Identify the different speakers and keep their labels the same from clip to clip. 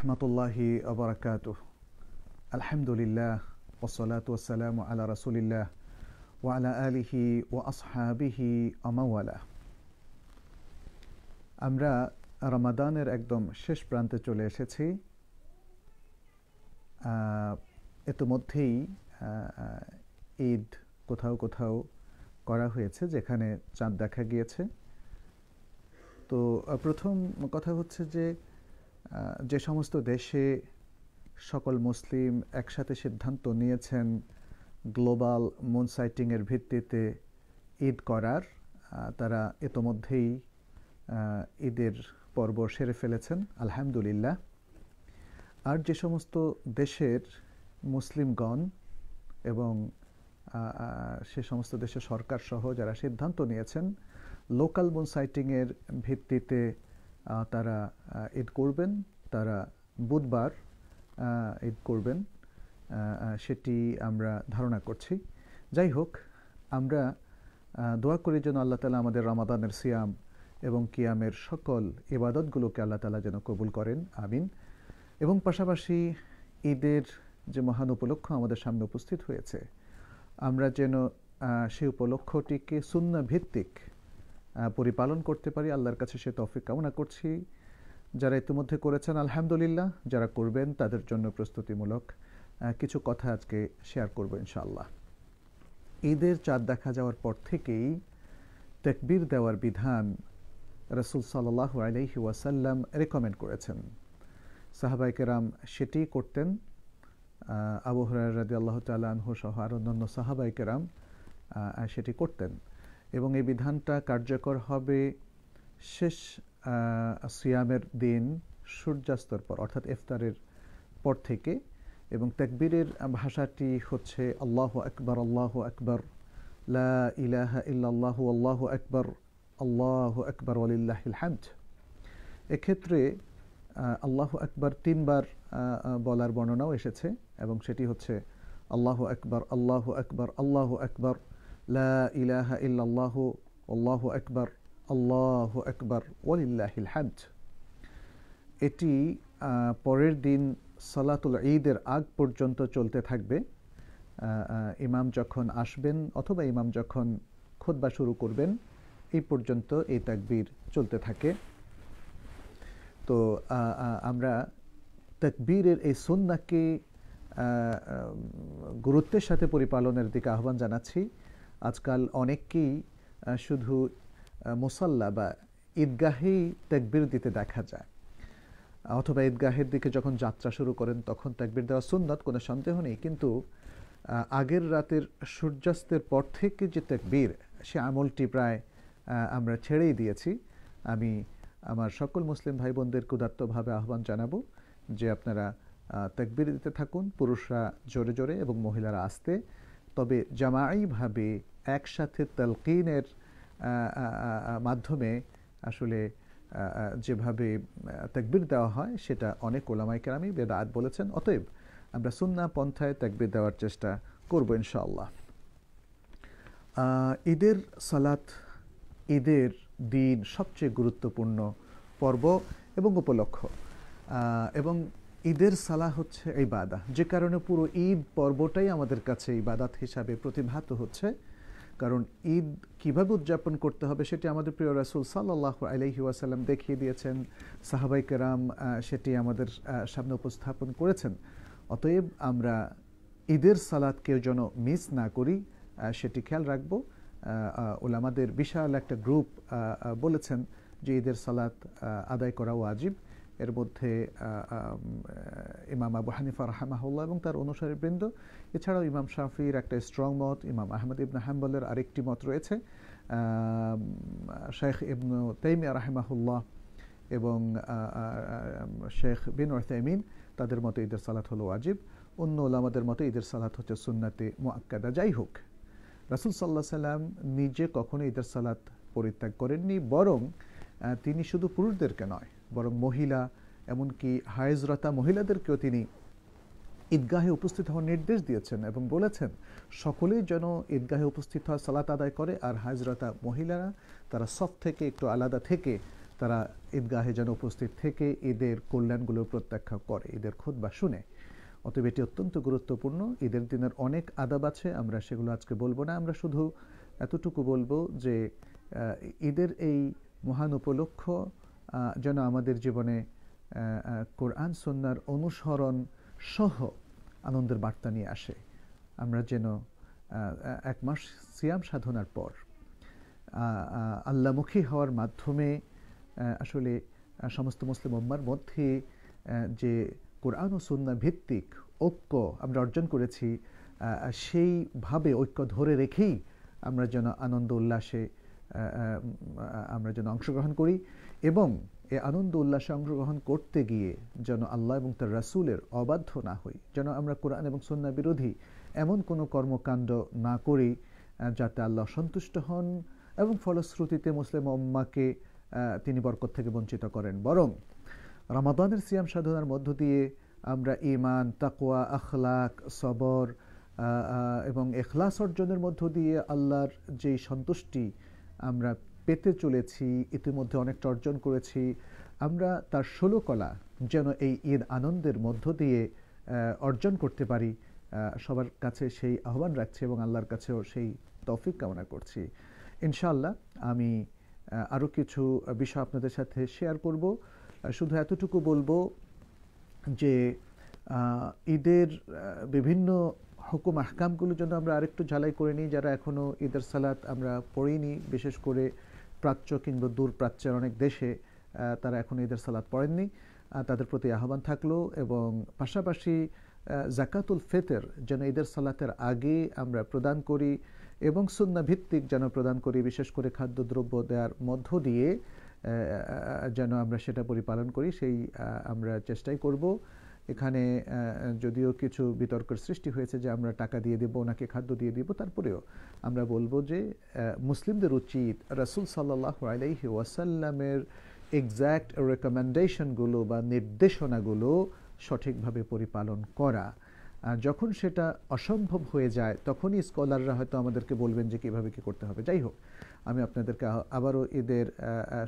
Speaker 1: রহমতুল্লাহি আবরাকাত আলহামদুলিল্লাহ ওসলাত ওসালাম আলা রসুলিল্লাহ ওয়ালা আলিহি ও আসহাবিহি আমাওয়ালা আমরা রমাদানের একদম শেষ প্রান্তে চলে এসেছি ইতিমধ্যেই ঈদ কোথাও কোথাও করা হয়েছে যেখানে চাঁদ দেখা গিয়েছে তো প্রথম কথা হচ্ছে যে যে সমস্ত দেশে সকল মুসলিম একসাথে সিদ্ধান্ত নিয়েছেন গ্লোবাল মুন সাইটিংয়ের ভিত্তিতে ঈদ করার তারা ইতোমধ্যেই ঈদের পর্ব সেরে ফেলেছেন আলহামদুলিল্লাহ আর যে সমস্ত দেশের মুসলিমগণ এবং সে সমস্ত দেশের সরকার সহ যারা সিদ্ধান্ত নিয়েছেন লোকাল মুন সাইটিংয়ের ভিত্তিতে তারা ঈদ করবেন তারা বুধবার ঈদ করবেন সেটি আমরা ধারণা করছি যাই হোক আমরা দোয়া করি যেন আল্লাহ তালা আমাদের রামাদানের সিয়াম এবং কিয়ামের সকল ইবাদতগুলোকে আল্লাহ তালা যেন কবুল করেন আমিন এবং পাশাপাশি ঈদের যে মহান উপলক্ষ আমাদের সামনে উপস্থিত হয়েছে আমরা যেন সেই উপলক্ষটিকে সুন্না ভিত্তিক পরিপালন করতে পারি আল্লাহর কাছে সে তফিক কামনা করছি যারা ইতিমধ্যে করেছেন আলহামদুলিল্লাহ যারা করবেন তাদের জন্য প্রস্তুতিমূলক কিছু কথা আজকে শেয়ার করবো ইনশাআল্লাহ ঈদের চাঁদ দেখা যাওয়ার পর থেকেই তেকবির দেওয়ার বিধান রসুল সাল্লাহ আলহি ওয়াসাল্লাম রেকমেন্ড করেছেন সাহাবাইকেরাম সেটি করতেন আবু হরাই রাজি আল্লাহ তাল্লাহ সহ আর অন্যান্য সাহাবাইকেরাম সেটি করতেন এবং এই বিধানটা কার্যকর হবে শেষ সিয়ামের দিন সূর্যাস্তর পর অর্থাৎ ইফতারের পর থেকে এবং তাকবীরের ভাষাটি হচ্ছে আল্লাহ আকবর আল্লাহ আকবর লা ইলাহা ইল্লাল্লাহ আল্লাহ আকবর আল্লাহ আকবর আলিল্লাহ হামদ এক্ষেত্রে আল্লাহ আকবর তিনবার বলার বর্ণনাও এসেছে এবং সেটি হচ্ছে আল্লাহ আকবর আল্লাহ আকবর আল্লাহ আকবর লা ইলাহা ইল্লাল্লাহ আল্লাহু আকবার আল্লাহু আকবার ওয়ালিল্লাহিল হাজ এটি পরের দিন সলাতুল ঈদের আগ পর্যন্ত চলতে থাকবে ইমাম যখন আসবেন অথবা ইমাম যখন খোদবা শুরু করবেন এই পর্যন্ত এই তাকবীর চলতে থাকে তো আমরা তাকবীরের এই সন্নাকে গুরুত্বের সাথে পরিপালনের দিকে আহ্বান জানাচ্ছি আজকাল অনেককেই শুধু মুসাল্লা বা ঈদগাহেই ত্যাগবির দিতে দেখা যায় অথবা ঈদগাহের দিকে যখন যাত্রা শুরু করেন তখন ত্যাগবির দেওয়া সুন্নত কোনো সন্দেহ নেই কিন্তু আগের রাতের সূর্যাস্তের পর থেকে যে ত্যাগবির সে আমলটি প্রায় আমরা ছেড়েই দিয়েছি আমি আমার সকল মুসলিম ভাই বোনদের ক্ষুদার্তভাবে আহ্বান জানাবো যে আপনারা ত্যাগবির দিতে থাকুন পুরুষরা জোরে জোরে এবং মহিলারা আসতে তবে জামাইভাবে একসাথে তালকিনের মাধ্যমে আসলে যেভাবে তাকবির দেওয়া হয় সেটা অনেক ওলামাই কেরামি বেদাত বলেছেন অতএব আমরা সুন্না পন্থায় তাকবির দেওয়ার চেষ্টা করবো ইনশাআল্লাহ ঈদের সালাত ঈদের দিন সবচেয়ে গুরুত্বপূর্ণ পর্ব এবং উপলক্ষ এবং ঈদের সালা হচ্ছে এই বাদা যে কারণে পুরো ঈদ পর্বটাই আমাদের কাছে এই বাদাত হিসাবে প্রতিভাত হচ্ছে কারণ ঈদ কিভাবে উদযাপন করতে হবে সেটি আমাদের প্রিয় রাসুল সাল্লাহ আলহি ওয়াসাল্লাম দেখিয়ে দিয়েছেন সাহাবাই কেরাম সেটি আমাদের সামনে উপস্থাপন করেছেন অতএব আমরা ঈদের কেউ যেন মিস না করি সেটি খেয়াল রাখবো ওলামাদের বিশাল একটা গ্রুপ বলেছেন যে ঈদের সালাত আদায় করা ওয়াজিব এর মধ্যে ইমাম আবু হানিফা রাহমাহুল্লাহ এবং তার অনুসারীবৃন্দ এছাড়াও ইমাম শাফির একটা স্ট্রং মত ইমাম আহমদ ইবনা হাম্বলের আরেকটি মত রয়েছে শেখ ইবনু তেইমিয়া রাহেমাহুল্লাহ এবং শেখ বিন তেমিন তাদের মতে ঈদের সালাত হলো আজিব অন্য ওলামাদের মতে ঈদের সালাত হচ্ছে সুন্নাতে মোয়াক্কাদা যাই হোক রাসুল সাল্লাহ সাল্লাম নিজে কখনো ঈদের সালাত পরিত্যাগ করেননি বরং তিনি শুধু পুরুষদেরকে নয় বরং মহিলা এমনকি হায়েজরাতা মহিলাদেরকেও তিনি ঈদগাহে উপস্থিত হওয়ার নির্দেশ দিয়েছেন এবং বলেছেন সকলেই যেন ঈদগাহে উপস্থিত হওয়া সালাত আদায় করে আর হাজরাতা মহিলারা তারা সব থেকে একটু আলাদা থেকে তারা ঈদগাহে যেন উপস্থিত থেকে ঈদের কল্যাণগুলো প্রত্যাখ্যা করে ঈদের খোদ বা শুনে অতএব এটি অত্যন্ত গুরুত্বপূর্ণ ঈদের দিনের অনেক আদাব আছে আমরা সেগুলো আজকে বলবো না আমরা শুধু এতটুকু বলবো যে ঈদের এই মহান উপলক্ষ যেন আমাদের জীবনে কোরআন সন্ন্যার অনুসরণ সহ আনন্দের বার্তা নিয়ে আসে আমরা যেন এক মাস সিয়াম সাধনার পর আল্লামুখী হওয়ার মাধ্যমে আসলে সমস্ত মুসলিম উম্মার মধ্যে যে কোরআন ও সন্না ভিত্তিক ঐক্য আমরা অর্জন করেছি সেইভাবে ঐক্য ধরে রেখেই আমরা যেন আনন্দ উল্লাসে আমরা যেন অংশগ্রহণ করি এবং এ আনন্দ উল্লাসে অংশগ্রহণ করতে গিয়ে যেন আল্লাহ এবং তার রাসুলের অবাধ্য না হই যেন আমরা কোরআন এবং সন্না বিরোধী এমন কোনো কর্মকাণ্ড না করি যাতে আল্লাহ সন্তুষ্ট হন এবং ফলশ্রুতিতে মুসলিম অম্মাকে তিনি বরকত থেকে বঞ্চিত করেন বরং রামাদানের সিয়াম সাধনার মধ্য দিয়ে আমরা ইমান তাকোয়া আখলাক সবর এবং এখলাস অর্জনের মধ্য দিয়ে আল্লাহর যেই সন্তুষ্টি আমরা পেতে চলেছি ইতিমধ্যে অনেকটা অর্জন করেছি আমরা তার ষোলো কলা যেন এই ঈদ আনন্দের মধ্য দিয়ে অর্জন করতে পারি সবার কাছে সেই আহ্বান রাখছি এবং আল্লাহর কাছেও সেই তৌফিক কামনা করছি ইনশাআল্লাহ আমি আরও কিছু বিষয় আপনাদের সাথে শেয়ার করব শুধু এতটুকু বলবো যে ঈদের বিভিন্ন হুকুম আহকামগুলোর জন্য আমরা আরেকটু ঝালাই করে নিই যারা এখনও ঈদের সালাত আমরা পড়িনি বিশেষ করে প্রাচ্য কিংবা দূর প্রাচ্যের অনেক দেশে তারা এখন ঈদের সালাদ পড়েননি তাদের প্রতি আহ্বান থাকলো এবং পাশাপাশি জাকাতুল ফেতের যেন ঈদের সালাতের আগে আমরা প্রদান করি এবং সুন্না ভিত্তিক যেন প্রদান করি বিশেষ করে খাদ্যদ্রব্য দেওয়ার মধ্য দিয়ে যেন আমরা সেটা পরিপালন করি সেই আমরা চেষ্টাই করব এখানে যদিও কিছু বিতর্কের সৃষ্টি হয়েছে যে আমরা টাকা দিয়ে দেবো ওনাকে খাদ্য দিয়ে দিব তারপরেও আমরা বলবো যে মুসলিমদের উচিত রাসুল সাল্লাহ আলাইহি ওয়াসাল্লামের এক্স্যাক্ট রেকমেন্ডেশনগুলো বা নির্দেশনাগুলো সঠিকভাবে পরিপালন করা যখন সেটা অসম্ভব হয়ে যায় তখনই স্কলাররা হয়তো আমাদেরকে বলবেন যে কীভাবে কী করতে হবে যাই হোক আমি আপনাদেরকে আবারও ঈদের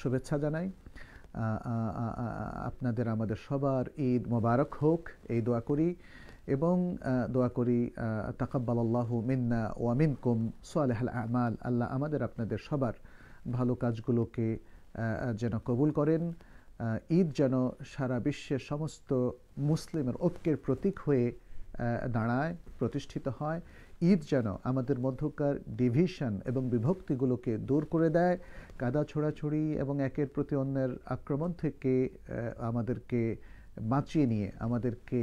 Speaker 1: শুভেচ্ছা জানাই আপনাদের আমাদের সবার ঈদ মোবারক হোক এই দোয়া করি এবং দোয়া করি তাকাব্বাল আল্লাহ মিন্না ওয়ামিন কুম সোয়ালেহাল আমাল আল্লাহ আমাদের আপনাদের সবার ভালো কাজগুলোকে যেন কবুল করেন ঈদ যেন সারা বিশ্বের সমস্ত মুসলিমের ঐক্যের প্রতীক হয়ে দাঁড়ায় প্রতিষ্ঠিত হয় ঈদ যেন আমাদের মধ্যকার ডিভিশন এবং বিভক্তিগুলোকে দূর করে দেয় কাদা ছোড়াছড়ি এবং একের প্রতি অন্যের আক্রমণ থেকে আমাদেরকে বাঁচিয়ে নিয়ে আমাদেরকে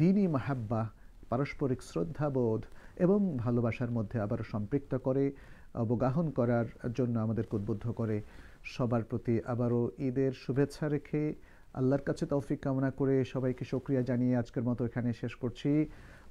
Speaker 1: দিনই মাহাব্বা পারস্পরিক শ্রদ্ধাবোধ এবং ভালোবাসার মধ্যে আবার সম্পৃক্ত করে অবগাহন করার জন্য আমাদেরকে উদ্বুদ্ধ করে সবার প্রতি আবারও ঈদের শুভেচ্ছা রেখে আল্লাহর কাছে তৌফিক কামনা করে সবাইকে সক্রিয়া জানিয়ে আজকের মতো এখানে শেষ করছি